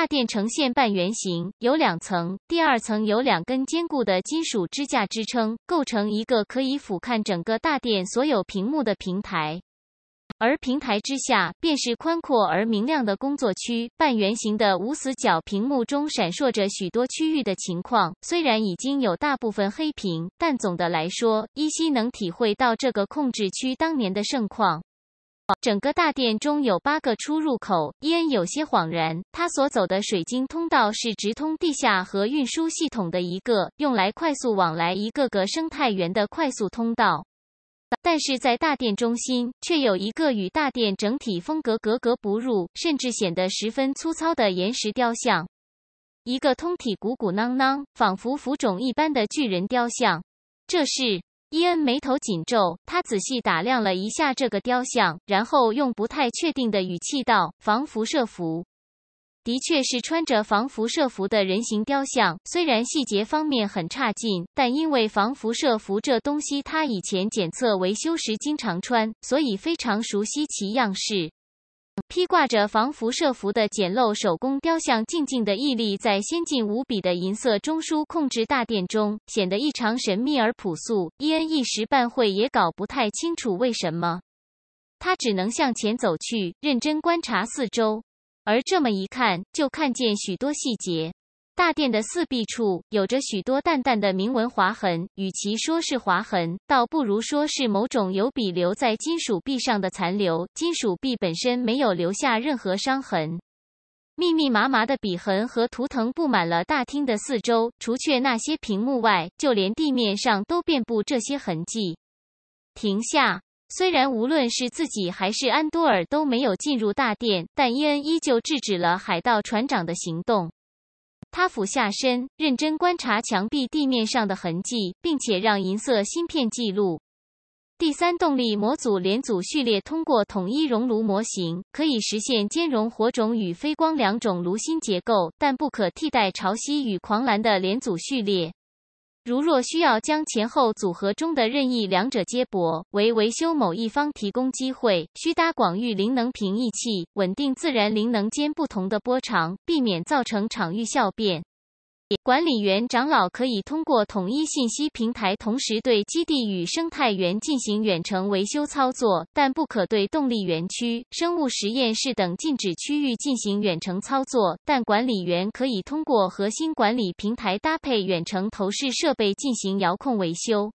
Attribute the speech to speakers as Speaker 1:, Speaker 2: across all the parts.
Speaker 1: 大殿呈现半圆形，有两层。第二层有两根坚固的金属支架支撑，构成一个可以俯瞰整个大殿所有屏幕的平台。而平台之下便是宽阔而明亮的工作区。半圆形的无死角屏幕中闪烁着许多区域的情况，虽然已经有大部分黑屏，但总的来说，依稀能体会到这个控制区当年的盛况。整个大殿中有八个出入口，伊恩有些恍然。他所走的水晶通道是直通地下和运输系统的一个，用来快速往来一个个生态园的快速通道。但是在大殿中心，却有一个与大殿整体风格格格不入，甚至显得十分粗糙的岩石雕像，一个通体鼓鼓囊囊，仿佛浮肿一般的巨人雕像。这是。伊恩眉头紧皱，他仔细打量了一下这个雕像，然后用不太确定的语气道：“防辐射服，的确是穿着防辐射服的人形雕像。虽然细节方面很差劲，但因为防辐射服这东西，他以前检测维修时经常穿，所以非常熟悉其样式。”披挂着防辐射服的简陋手工雕像，静静的屹立在先进无比的银色中枢控制大殿中，显得异常神秘而朴素。伊恩一时半会也搞不太清楚为什么，他只能向前走去，认真观察四周。而这么一看，就看见许多细节。大殿的四壁处有着许多淡淡的铭文划痕，与其说是划痕，倒不如说是某种油笔留在金属壁上的残留。金属壁本身没有留下任何伤痕，密密麻麻的笔痕和图腾布满了大厅的四周，除却那些屏幕外，就连地面上都遍布这些痕迹。停下！虽然无论是自己还是安多尔都没有进入大殿，但伊恩依旧制止了海盗船长的行动。他俯下身，认真观察墙壁地面上的痕迹，并且让银色芯片记录。第三动力模组连组序列通过统一熔炉模型，可以实现兼容火种与非光两种炉芯结构，但不可替代潮汐与狂澜的连组序列。如若需要将前后组合中的任意两者接驳，为维修某一方提供机会，需搭广域灵能平抑器，稳定自然灵能间不同的波长，避免造成场域效变。管理员长老可以通过统一信息平台同时对基地与生态园进行远程维修操作，但不可对动力园区、生物实验室等禁止区域进行远程操作。但管理员可以通过核心管理平台搭配远程投射设备进行遥控维修。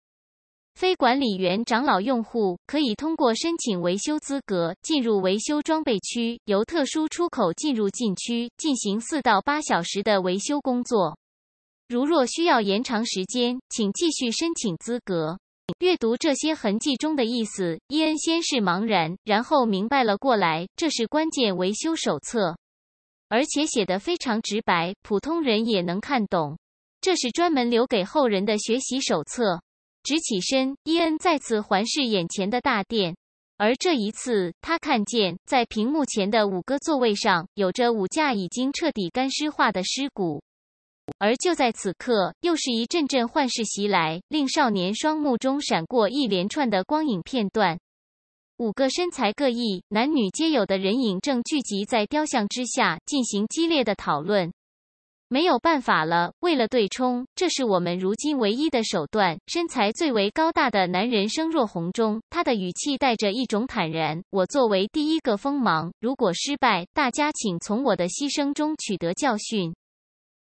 Speaker 1: 非管理员长老用户可以通过申请维修资格进入维修装备区，由特殊出口进入禁区进行四到八小时的维修工作。如若需要延长时间，请继续申请资格。阅读这些痕迹中的意思，伊恩先是茫然，然后明白了过来。这是关键维修手册，而且写得非常直白，普通人也能看懂。这是专门留给后人的学习手册。直起身，伊恩再次环视眼前的大殿，而这一次，他看见在屏幕前的五个座位上，有着五架已经彻底干尸化的尸骨。而就在此刻，又是一阵阵幻视袭来，令少年双目中闪过一连串的光影片段。五个身材各异、男女皆有的人影正聚集在雕像之下进行激烈的讨论。没有办法了，为了对冲，这是我们如今唯一的手段。身材最为高大的男人声若洪钟，他的语气带着一种坦然：“我作为第一个锋芒，如果失败，大家请从我的牺牲中取得教训。”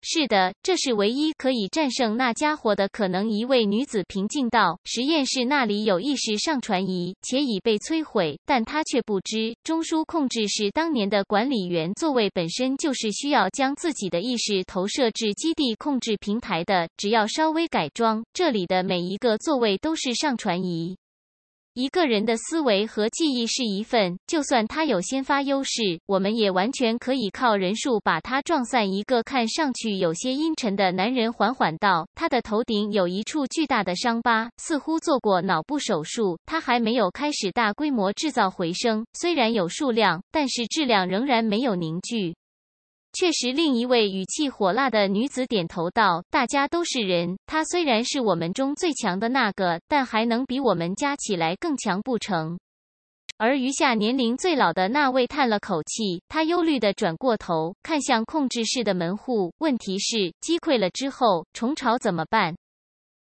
Speaker 1: 是的，这是唯一可以战胜那家伙的可能。一位女子平静道：“实验室那里有意识上传仪，且已被摧毁，但她却不知中枢控制室当年的管理员座位本身就是需要将自己的意识投射至基地控制平台的。只要稍微改装，这里的每一个座位都是上传仪。”一个人的思维和记忆是一份，就算他有先发优势，我们也完全可以靠人数把他撞散。一个看上去有些阴沉的男人缓缓道：“他的头顶有一处巨大的伤疤，似乎做过脑部手术。他还没有开始大规模制造回声，虽然有数量，但是质量仍然没有凝聚。”确实，另一位语气火辣的女子点头道：“大家都是人，他虽然是我们中最强的那个，但还能比我们加起来更强不成？”而余下年龄最老的那位叹了口气，他忧虑地转过头，看向控制室的门户。问题是，击溃了之后，虫巢怎么办？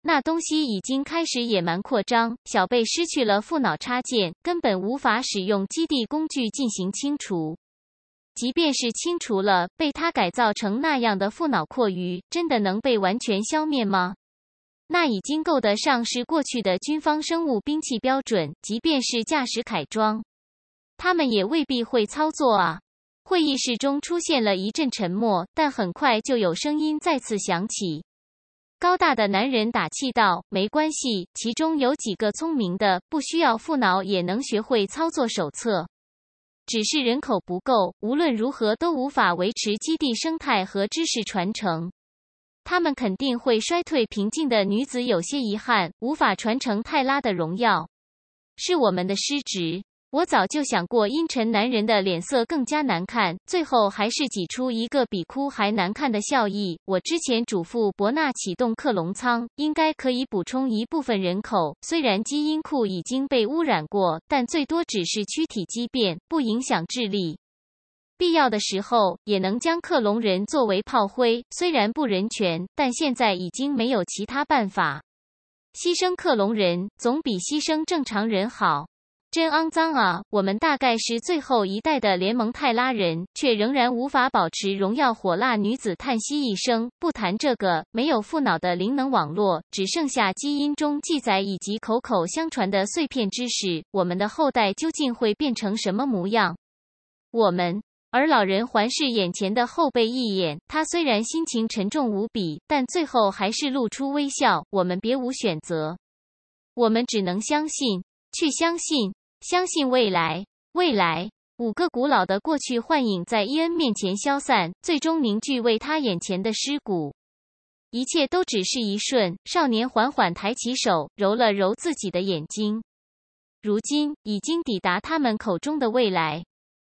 Speaker 1: 那东西已经开始野蛮扩张。小贝失去了副脑插件，根本无法使用基地工具进行清除。即便是清除了被他改造成那样的富脑阔鱼，真的能被完全消灭吗？那已经够得上是过去的军方生物兵器标准。即便是驾驶凯装，他们也未必会操作啊！会议室中出现了一阵沉默，但很快就有声音再次响起。高大的男人打气道：“没关系，其中有几个聪明的，不需要副脑也能学会操作手册。”只是人口不够，无论如何都无法维持基地生态和知识传承。他们肯定会衰退。平静的女子有些遗憾，无法传承泰拉的荣耀，是我们的失职。我早就想过，阴沉男人的脸色更加难看，最后还是挤出一个比哭还难看的笑意。我之前嘱咐博纳启动克隆舱，应该可以补充一部分人口。虽然基因库已经被污染过，但最多只是躯体畸变，不影响智力。必要的时候也能将克隆人作为炮灰，虽然不人权，但现在已经没有其他办法，牺牲克隆人总比牺牲正常人好。真肮脏啊！我们大概是最后一代的联盟泰拉人，却仍然无法保持荣耀。火辣女子叹息一声，不谈这个。没有父脑的灵能网络，只剩下基因中记载以及口口相传的碎片知识。我们的后代究竟会变成什么模样？我们……而老人环视眼前的后辈一眼，他虽然心情沉重无比，但最后还是露出微笑。我们别无选择，我们只能相信，去相信。相信未来，未来五个古老的过去幻影在伊恩面前消散，最终凝聚为他眼前的尸骨。一切都只是一瞬。少年缓缓抬起手，揉了揉自己的眼睛。如今已经抵达他们口中的未来。